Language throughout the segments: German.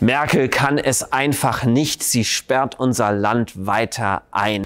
Merkel kann es einfach nicht. Sie sperrt unser Land weiter ein.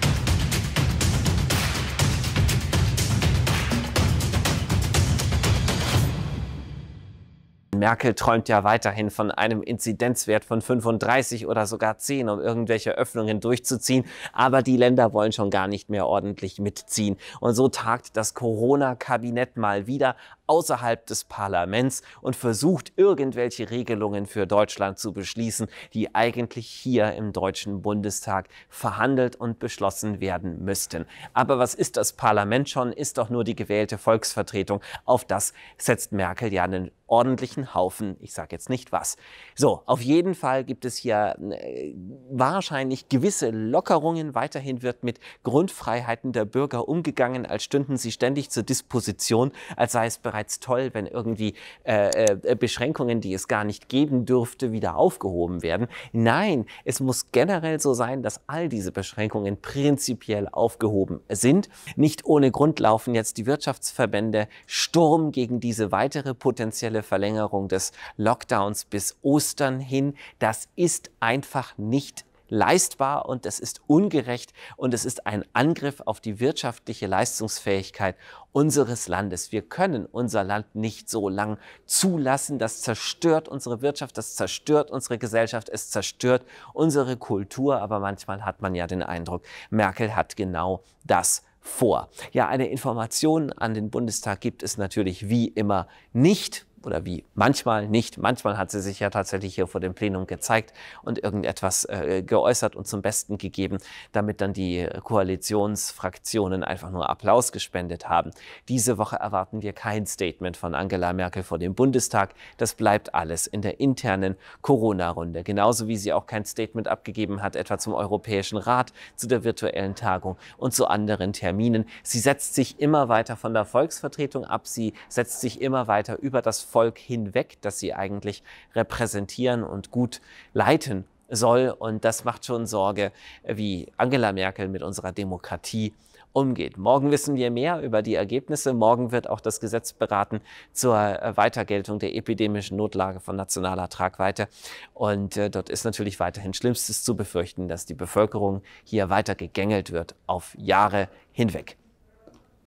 Merkel träumt ja weiterhin von einem Inzidenzwert von 35 oder sogar 10, um irgendwelche Öffnungen durchzuziehen. Aber die Länder wollen schon gar nicht mehr ordentlich mitziehen. Und so tagt das Corona-Kabinett mal wieder außerhalb des Parlaments und versucht, irgendwelche Regelungen für Deutschland zu beschließen, die eigentlich hier im Deutschen Bundestag verhandelt und beschlossen werden müssten. Aber was ist das Parlament schon? Ist doch nur die gewählte Volksvertretung. Auf das setzt Merkel ja einen ordentlichen Haufen. Ich sage jetzt nicht was. So, auf jeden Fall gibt es hier äh, wahrscheinlich gewisse Lockerungen. Weiterhin wird mit Grundfreiheiten der Bürger umgegangen, als stünden sie ständig zur Disposition, als sei es bereits bereits toll, wenn irgendwie äh, äh, äh, Beschränkungen, die es gar nicht geben dürfte, wieder aufgehoben werden. Nein, es muss generell so sein, dass all diese Beschränkungen prinzipiell aufgehoben sind. Nicht ohne Grund laufen jetzt die Wirtschaftsverbände Sturm gegen diese weitere potenzielle Verlängerung des Lockdowns bis Ostern hin. Das ist einfach nicht leistbar und das ist ungerecht und es ist ein Angriff auf die wirtschaftliche Leistungsfähigkeit unseres Landes. Wir können unser Land nicht so lang zulassen. Das zerstört unsere Wirtschaft, das zerstört unsere Gesellschaft, es zerstört unsere Kultur. Aber manchmal hat man ja den Eindruck, Merkel hat genau das vor. Ja, eine Information an den Bundestag gibt es natürlich wie immer nicht oder wie manchmal nicht. Manchmal hat sie sich ja tatsächlich hier vor dem Plenum gezeigt und irgendetwas äh, geäußert und zum Besten gegeben, damit dann die Koalitionsfraktionen einfach nur Applaus gespendet haben. Diese Woche erwarten wir kein Statement von Angela Merkel vor dem Bundestag. Das bleibt alles in der internen Corona-Runde. Genauso wie sie auch kein Statement abgegeben hat, etwa zum Europäischen Rat, zu der virtuellen Tagung und zu anderen Terminen. Sie setzt sich immer weiter von der Volksvertretung ab. Sie setzt sich immer weiter über das Volk hinweg, das sie eigentlich repräsentieren und gut leiten soll. Und das macht schon Sorge, wie Angela Merkel mit unserer Demokratie umgeht. Morgen wissen wir mehr über die Ergebnisse. Morgen wird auch das Gesetz beraten zur Weitergeltung der epidemischen Notlage von nationaler Tragweite. Und äh, dort ist natürlich weiterhin Schlimmstes zu befürchten, dass die Bevölkerung hier weiter gegängelt wird auf Jahre hinweg.